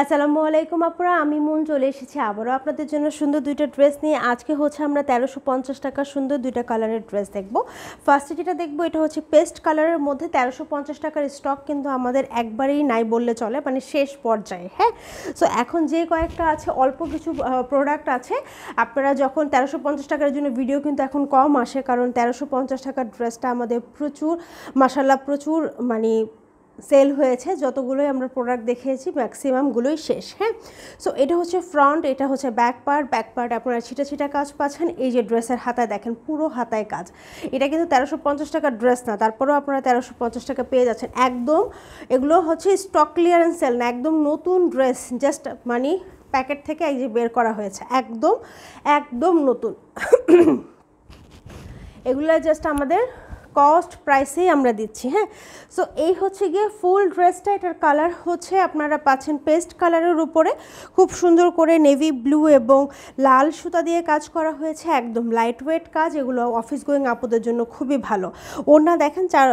আসসালামু আলাইকুম আপুরা আমি মন চলে এসেছি আবারও আপনাদের জন্য সুন্দর দুইটা ড্রেস নিয়ে আজকে হচ্ছে আমরা তেরোশো পঞ্চাশ টাকার সুন্দর দুইটা কালারের ড্রেস দেখব ফার্স্টে যেটা দেখবো এটা হচ্ছে পেস্ট কালারের মধ্যে তেরোশো পঞ্চাশ টাকার স্টক কিন্তু আমাদের একবারেই নাই বললে চলে মানে শেষ পর্যায়ে হ্যাঁ সো এখন যে কয়েকটা আছে অল্প কিছু প্রোডাক্ট আছে আপনারা যখন তেরোশো পঞ্চাশ টাকার জন্য ভিডিও কিন্তু এখন কম আসে কারণ তেরোশো পঞ্চাশ টাকার ড্রেসটা আমাদের প্রচুর মাসাল্লা প্রচুর মানে সেল হয়েছে যতগুলোই আমরা প্রোডাক্ট দেখিয়েছি ম্যাক্সিমামগুলোই শেষ হ্যাঁ সো এটা হচ্ছে ফ্রন্ট এটা হচ্ছে ব্যাক পার্ট ব্যাক পার্ট আপনারা ছিটা ছিটা কাজ পাচ্ছেন এই যে ড্রেসের হাতায় দেখেন পুরো হাতায় কাজ এটা কিন্তু তেরোশো পঞ্চাশ টাকার ড্রেস না তারপরেও আপনারা তেরোশো পঞ্চাশ টাকা পেয়ে যাচ্ছেন একদম এগুলো হচ্ছে স্টক ক্লিয়ারেন্স সেল না একদম নতুন ড্রেস জাস্ট মানে প্যাকেট থেকে এই যে বের করা হয়েছে একদম একদম নতুন এগুলো জাস্ট আমাদের কস্ট প্রাইসেই আমরা দিচ্ছি হ্যাঁ সো এই হচ্ছে গিয়ে ফুল ড্রেসটা এটার কালার হচ্ছে আপনারা পাচ্ছেন পেস্ট কালারের উপরে খুব সুন্দর করে নেভি ব্লু এবং লাল সুতা দিয়ে কাজ করা হয়েছে একদম লাইট ওয়েট কাজ এগুলো অফিস গোয়িং আপদের জন্য খুবই ভালো ওনা দেখেন চার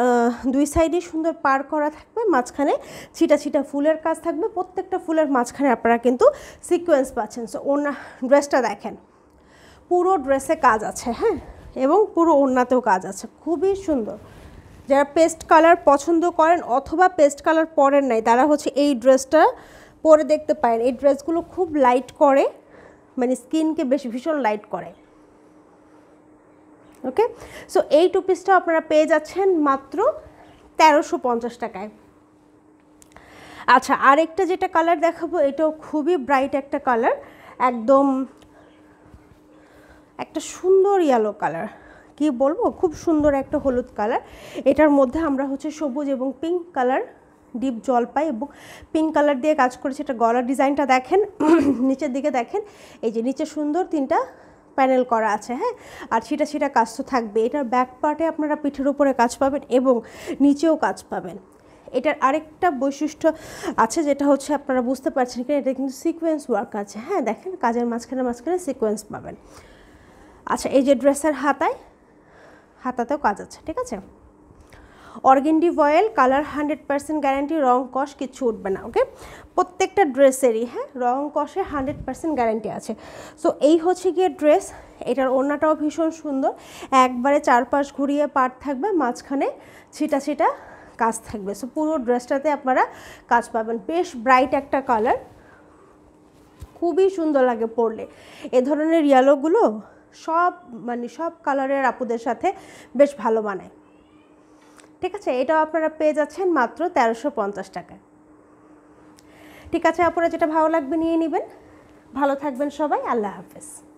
দুই সাইডে সুন্দর পার করা থাকবে মাঝখানে ছিটা ছিটা ফুলের কাজ থাকবে প্রত্যেকটা ফুলের মাঝখানে আপনারা কিন্তু সিকোয়েন্স পাচ্ছেন সো ওনা ড্রেসটা দেখেন পুরো ড্রেসে কাজ আছে হ্যাঁ এবং পুরো ওড়নাতেও কাজ আছে খুবই সুন্দর যারা পেস্ট কালার পছন্দ করেন অথবা পেস্ট কালার পরেন নাই তারা হচ্ছে এই ড্রেসটা পরে দেখতে পারেন এই ড্রেসগুলো খুব লাইট করে মানে স্কিনকে বেশ ভীষণ লাইট করে ওকে সো এই টু পিসটা আপনারা পেয়ে যাচ্ছেন মাত্র তেরোশো পঞ্চাশ টাকায় আচ্ছা আরেকটা যেটা কালার দেখাবো এটাও খুবই ব্রাইট একটা কালার একদম একটা সুন্দর ইয়েলো কালার কি বলবো খুব সুন্দর একটা হলুদ কালার এটার মধ্যে আমরা হচ্ছে সবুজ এবং পিঙ্ক কালার ডিপ জল পাই এবং পিঙ্ক কালার দিয়ে কাজ করেছে এটা গলার ডিজাইনটা দেখেন নিচের দিকে দেখেন এই যে নিচে সুন্দর তিনটা প্যানেল করা আছে হ্যাঁ আর সেটা সেটা কাজ তো থাকবে এটার ব্যাক পার্টে আপনারা পিঠের উপরে কাজ পাবেন এবং নিচেও কাজ পাবেন এটার আরেকটা বৈশিষ্ট্য আছে যেটা হচ্ছে আপনারা বুঝতে পারছেন কিনা এটা কিন্তু সিকোয়েন্স ওয়ার্ক আছে হ্যাঁ দেখেন কাজের মাঝখানে মাঝখানে সিকোয়েন্স পাবেন আচ্ছা এই যে ড্রেসের হাতায় হাতাতেও কাজ আছে ঠিক আছে organdy voile colour hundred percent guarantee রং কষ কিছু উঠবে না ওকে প্রত্যেকটা ড্রেসেরই হ্যাঁ রং কষে হান্ড্রেড পার্সেন্ট গ্যারান্টি আছে সো এই হচ্ছে গিয়ে ড্রেস এটার ওড়নাটাও ভীষণ সুন্দর একবারে চারপাশ ঘুরিয়ে পাট থাকবে মাঝখানে ছিটা ছিটা কাজ থাকবে সো পুরো ড্রেসটাতে আপনারা কাজ পাবেন বেশ ব্রাইট একটা কালার খুবই সুন্দর লাগে পরলে এ ধরনের ইয়ালোগুলো সব মানে সব কালারের আপুদের সাথে বেশ ভালো মানায় ঠিক আছে এটাও আপনারা পেয়ে যাচ্ছেন মাত্র তেরোশো পঞ্চাশ টাকায় ঠিক আছে আপনারা যেটা ভালো লাগবে নিয়ে নেবেন ভালো থাকবেন সবাই আল্লাহ হাফেজ